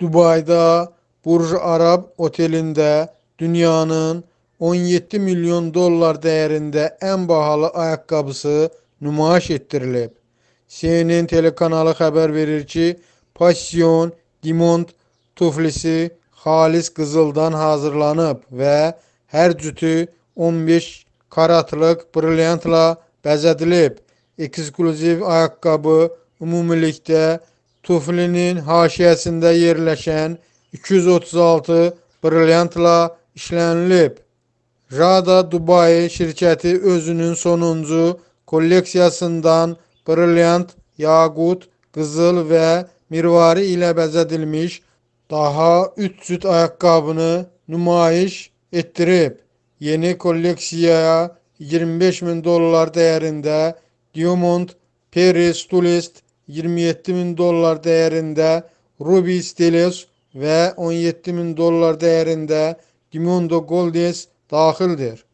Dubayda Burj Arab otelində dünyanın 17 milyon dollar dəyərində ən bahalı ayaqqabısı nümayiş etdirilib. CNN telekanalı xəbər verir ki, Passion Dimont tuflisi xalis qızıldan hazırlanıb və hər cütü 15 karatlıq brilyantla bəzədilib. Eksklüziv ayaqqabı ümumilikdə Tuflinin haşiyəsində yerləşən 236 brilyantla işlənilib. Rada Dubai şirkəti özünün sonuncu kolleksiyasından brilyant, yaqut, qızıl və mirvari ilə bəzədilmiş daha 3 cüt ayaqqabını nümayiş etdirib. Yeni kolleksiyaya 25 min dollar dəyərində Diamond Peri Stylist 27 bin dolar değerinde Ruby Stelios ve 17 bin dolar değerinde Gimondo Goldes dahildir.